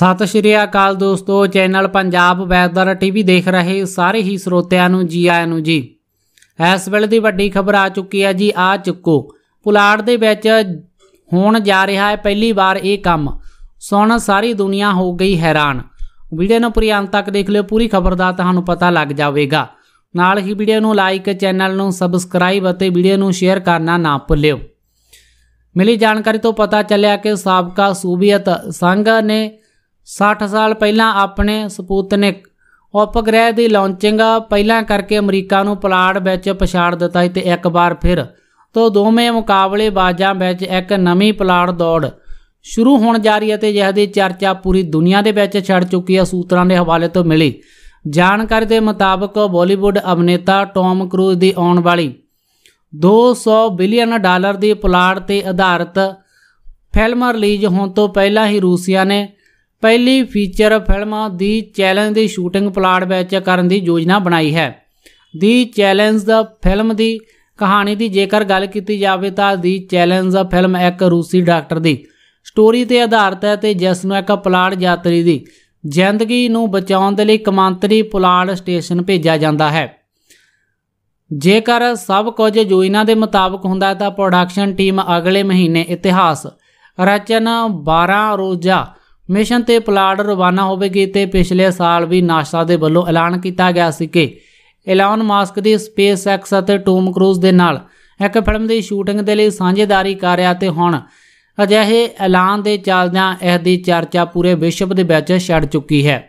ਸਤਿ ਸ਼੍ਰੀ ਅਕਾਲ ਦੋਸਤੋ channel Punjab weather TV ਦੇਖ ਰਹੇ ਸਾਰੇ ਹੀ ਸਰੋਤਿਆਂ ਨੂੰ ਜੀ ਆਇਆਂ ਨੂੰ ਜੀ ਇਸ ਵੇਲੇ ਦੀ ਵੱਡੀ ਖਬਰ ਆ ਚੁੱਕੀ ਹੈ ਜੀ ਆ ਚੁੱਕੋ ਪੁਲਾੜ ਦੇ ਵਿੱਚ ਹੋਣ ਜਾ ਰਿਹਾ ਹੈ ਪਹਿਲੀ ਵਾਰ ਇਹ ਕੰਮ ਸੁਣ ਸਾਰੀ ਦੁਨੀਆ ਹੋ ਗਈ ਹੈਰਾਨ ਵੀਡੀਓ ਨੂੰ ਪੂਰੀ ਅੰਤ ਤੱਕ ਦੇਖ ਲਿਓ ਪੂਰੀ ਖਬਰ ਦਾ ਤੁਹਾਨੂੰ ਪਤਾ ਲੱਗ ਜਾਵੇਗਾ ਨਾਲ ਹੀ ਵੀਡੀਓ ਨੂੰ ਲਾਈਕ ਚੈਨਲ ਨੂੰ ਸਬਸਕ੍ਰਾਈਬ ਅਤੇ ਵੀਡੀਓ ਨੂੰ ਸ਼ੇਅਰ ਕਰਨਾ ਨਾ ਭੁੱਲਿਓ ਮਿਲੀ ਜਾਣਕਾਰੀ ਤੋਂ ਪਤਾ ਚੱਲਿਆ ਕਿ ਸਾਬਕਾ ਸੂਬੀਅਤ ਸੰਘ ਨੇ 60 ਸਾਲ ਪਹਿਲਾਂ ਆਪਣੇ ਸਪੂਤਨਿਕ ਉਪਗ੍ਰਹਿ ਦੀ ਲਾਂਚਿੰਗ ਪਹਿਲਾਂ ਕਰਕੇ ਅਮਰੀਕਾ ਨੂੰ ਪਲਾੜ ਵਿੱਚ ਪਛਾੜ ਦਿੱਤਾ ਤੇ ਇੱਕ ਵਾਰ ਫਿਰ ਤੋਂ ਦੋਵੇਂ ਮੁਕਾਬਲੇਬਾਜ਼ਾਂ ਵਿੱਚ ਇੱਕ ਨਵੀਂ ਪਲਾੜ ਦੌੜ ਸ਼ੁਰੂ ਹੋਣ ਜਾ ਰਹੀ ਹੈ ਤੇ ਜਿਹਦੀ ਚਰਚਾ ਪੂਰੀ ਦੁਨੀਆ ਦੇ ਵਿੱਚ ਛੜ ਚੁੱਕੀ ਹੈ ਸੂਤਰਾਂ ਦੇ ਹਵਾਲੇ ਤੋਂ ਮਿਲੀ ਜਾਣਕਾਰੀ ਦੇ ਮੁਤਾਬਕ ਬਾਲੀਵੁੱਡ ਅਭਿਨੇਤਾ ਟੌਮ ਕਰੂਜ਼ ਦੀ ਆਉਣ ਵਾਲੀ 200 ਬਿਲੀਅਨ ਡਾਲਰ ਦੀ ਪਲਾੜ ਤੇ ਆਧਾਰਿਤ ਫਿਲਮ ਰਿਲੀਜ਼ ਹੋਣ ਤੋਂ ਪਹਿਲਾਂ ਹੀ ਰੂਸੀਆ ਨੇ ਪਹਿਲੀ ਫੀਚਰ ਫਿਲਮ ਦੀ ਚੈਲੰਜ ਦੀ ਸ਼ੂਟਿੰਗ ਪਲਾਟ ਵਿੱਚ ਕਰਨ ਦੀ ਯੋਜਨਾ ਬਣਾਈ ਹੈ ਦੀ ਚੈਲੰਜ ਦਾ ਫਿਲਮ ਦੀ ਕਹਾਣੀ ਦੀ ਜੇਕਰ ਗੱਲ ਕੀਤੀ ਜਾਵੇ ਤਾਂ ਦੀ ਚੈਲੰਜ ਦਾ ਫਿਲਮ ਇੱਕ ਰੂਸੀ ਡਾਕਟਰ ਦੀ ਸਟੋਰੀ ਤੇ ਆਧਾਰਿਤ ਹੈ ਤੇ ਜਿਸ ਨੂੰ ਇੱਕ ਪਲਾਟ ਯਾਤਰੀ ਦੀ ਜ਼ਿੰਦਗੀ ਨੂੰ ਬਚਾਉਣ ਦੇ ਲਈ ਕਮਾਂਤਰੀ ਪੁਲਾੜ ਸਟੇਸ਼ਨ ਭੇਜਿਆ ਜਾਂਦਾ ਹੈ ਜੇਕਰ ਸਭ ਕੁਝ ਯੋਜਨਾ ਦੇ ਮੁਤਾਬਕ ਹੁੰਦਾ ਤਾਂ ਪ੍ਰੋਡਕਸ਼ਨ ਟੀਮ ਅਗਲੇ ਮਹੀਨੇ ਇਤਿਹਾਸ ਰਚਨਾ 12 ਰੋਜ਼ਾ ਮਿਸ਼ਨ ਤੇ ਪਲਾੜ ਰਵਾਨਾ ਹੋਵੇਗੀ ਤੇ ਪਿਛਲੇ ਸਾਲ ਵੀ ਨਾਸਾ ਦੇ ਵੱਲੋਂ ਐਲਾਨ ਕੀਤਾ ਗਿਆ ਸੀ ਕਿ ਐਲਾਨ ਮਾਸਕ ਦੀ ਸਪੇਸ ਐਕਸ ਅਤੇ ਟੂਮ ਕਰੂਜ਼ ਦੇ ਨਾਲ ਇੱਕ ਫਿਲਮ ਦੀ ਸ਼ੂਟਿੰਗ ਦੇ ਲਈ ਸਾਂਝੇਦਾਰੀ ਕਰ ਰਿਹਾ ਤੇ ਹੁਣ ਅਜਿਹੇ ਐਲਾਨ ਦੇ ਚੱਲਦਿਆਂ ਇਸ ਦੀ ਚਰਚਾ ਪੂਰੇ ਵਿਸ਼ਵ ਦੇ ਵਿੱਚ ਛੜ ਚੁੱਕੀ ਹੈ